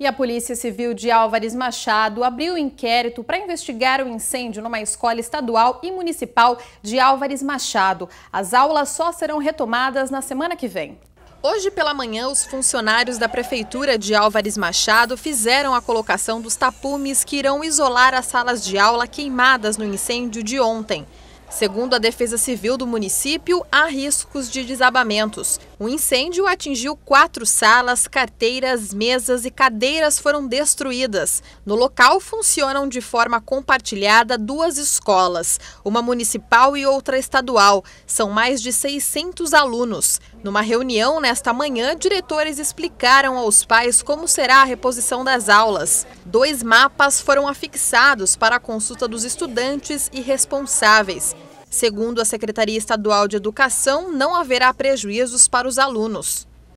E a Polícia Civil de Álvares Machado abriu inquérito para investigar o incêndio numa escola estadual e municipal de Álvares Machado. As aulas só serão retomadas na semana que vem. Hoje pela manhã, os funcionários da Prefeitura de Álvares Machado fizeram a colocação dos tapumes que irão isolar as salas de aula queimadas no incêndio de ontem. Segundo a Defesa Civil do município, há riscos de desabamentos. O incêndio atingiu quatro salas, carteiras, mesas e cadeiras foram destruídas. No local funcionam de forma compartilhada duas escolas, uma municipal e outra estadual. São mais de 600 alunos. Numa reunião nesta manhã, diretores explicaram aos pais como será a reposição das aulas. Dois mapas foram afixados para a consulta dos estudantes e responsáveis. Segundo a Secretaria Estadual de Educação, não haverá prejuízos para os alunos.